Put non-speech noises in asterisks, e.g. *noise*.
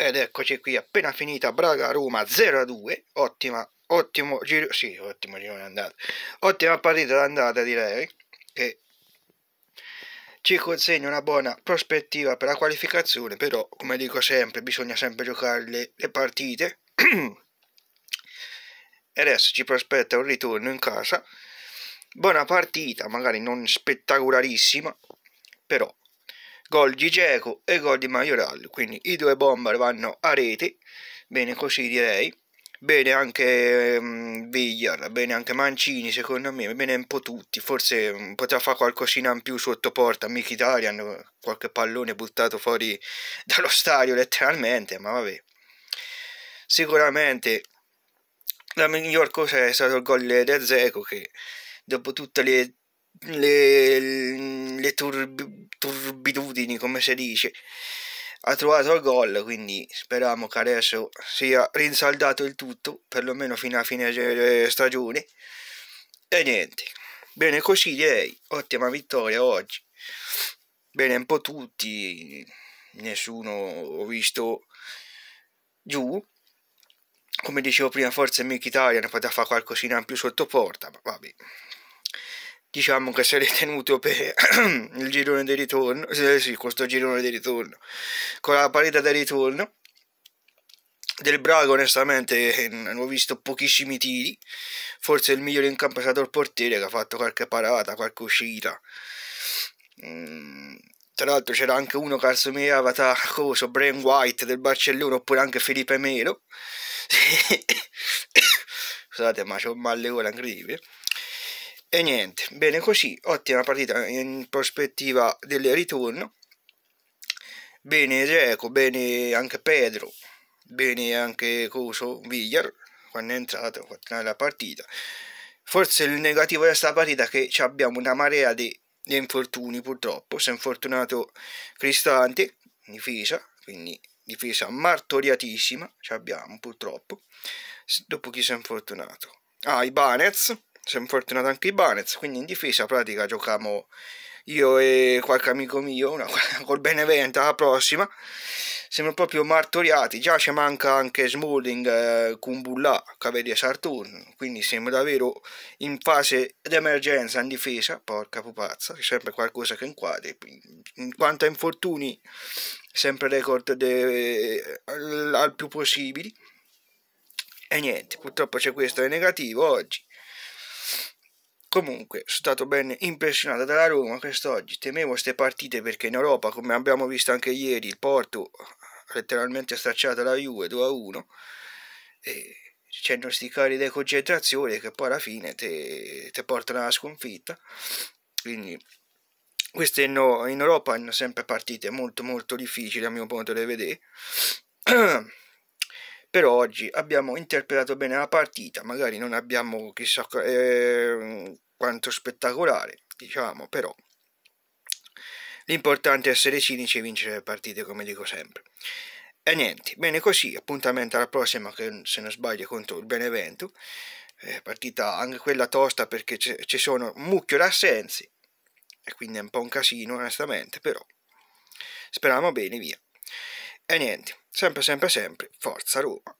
Ed eccoci qui, appena finita Braga-Roma 0-2, ottima, ottimo giro, sì, ottimo giro d'andata, ottima partita d'andata direi, che ci consegna una buona prospettiva per la qualificazione, però come dico sempre bisogna sempre giocare le, le partite, e *clears throat* adesso ci prospetta un ritorno in casa, buona partita, magari non spettacolarissima, però gol di Geco e gol di Majoral, quindi i due bomber vanno a rete, bene così direi, bene anche um, Villar, bene anche Mancini secondo me, bene un po' tutti, forse um, potrà fare qualcosina in più sotto porta, Mkhitaryan, qualche pallone buttato fuori *laughs* dallo stadio letteralmente, ma vabbè. Sicuramente la miglior cosa è stato il gol di Zeco che dopo tutte le le, le turb, turbitudini, come si dice. Ha trovato il gol, quindi speriamo che adesso sia rinsaldato il tutto, perlomeno fino a fine stagione. E niente, bene così direi, ottima vittoria oggi. Bene un po' tutti, nessuno ho visto giù. Come dicevo prima, forse Mkhitaryan poteva fare qualcosina in più sotto porta, ma vabbè, diciamo che sarei tenuto per *clears throat* il girone di ritorno, sì, questo girone di ritorno, con la partita di ritorno. Del Braga onestamente ne eh, ho visto pochissimi tiri, forse il migliore in campo è stato il portiere che ha fatto qualche parata, qualche uscita. Mm, tra l'altro c'era anche uno che assomigliava a coso, Bren White del Barcellona oppure anche Felipe Melo. *coughs* Scusate ma c'ho un male ora incredibile. E niente, bene così, ottima partita in prospettiva del ritorno. Bene Zeco, bene anche Pedro, bene anche Coso Villar quando è entrato nella partita. Forse il negativo di questa partita è che abbiamo una marea di, di infortuni purtroppo. Si è infortunato Cristante, difesa, quindi difesa martoriatissima, ci abbiamo purtroppo. Dopo chi si è infortunato? Ah, Ibanez, siamo fortunati anche i Banez, quindi in difesa pratica giochiamo io e qualche amico mio, una, *laughs* col Benevento alla prossima, siamo proprio martoriati, già ci manca anche Smalling, eh, Kumbulla, Caveri Sartun, quindi siamo davvero in fase d'emergenza in difesa, porca pupazza, c'è sempre qualcosa che inquadri, in quanto a infortuni sempre record de, al, al più possibili, e niente, purtroppo c'è questo è negativo oggi. Comunque, sono stato ben impressionato dalla Roma quest'oggi. Temevo queste partite perché in Europa, come abbiamo visto anche ieri, il Porto ha letteralmente stracciato la Juve 2-1. a E c'erano questi cari di concentrazione che poi alla fine ti portano alla sconfitta. Quindi, queste in, in Europa hanno sempre partite molto molto difficili a mio punto di vedere. *clears throat* però oggi abbiamo interpretato bene la partita, magari non abbiamo chissà eh, quanto spettacolare, diciamo, però l'importante è essere cinici e vincere le partite, come dico sempre. E niente, bene così, appuntamento alla prossima che se non sbaglio contro il Benevento, eh, partita anche quella tosta perché ci sono un mucchio d'assenze, e quindi è un po' un casino onestamente, però speriamo bene, via. E niente, sempre sempre sempre, forza Roma.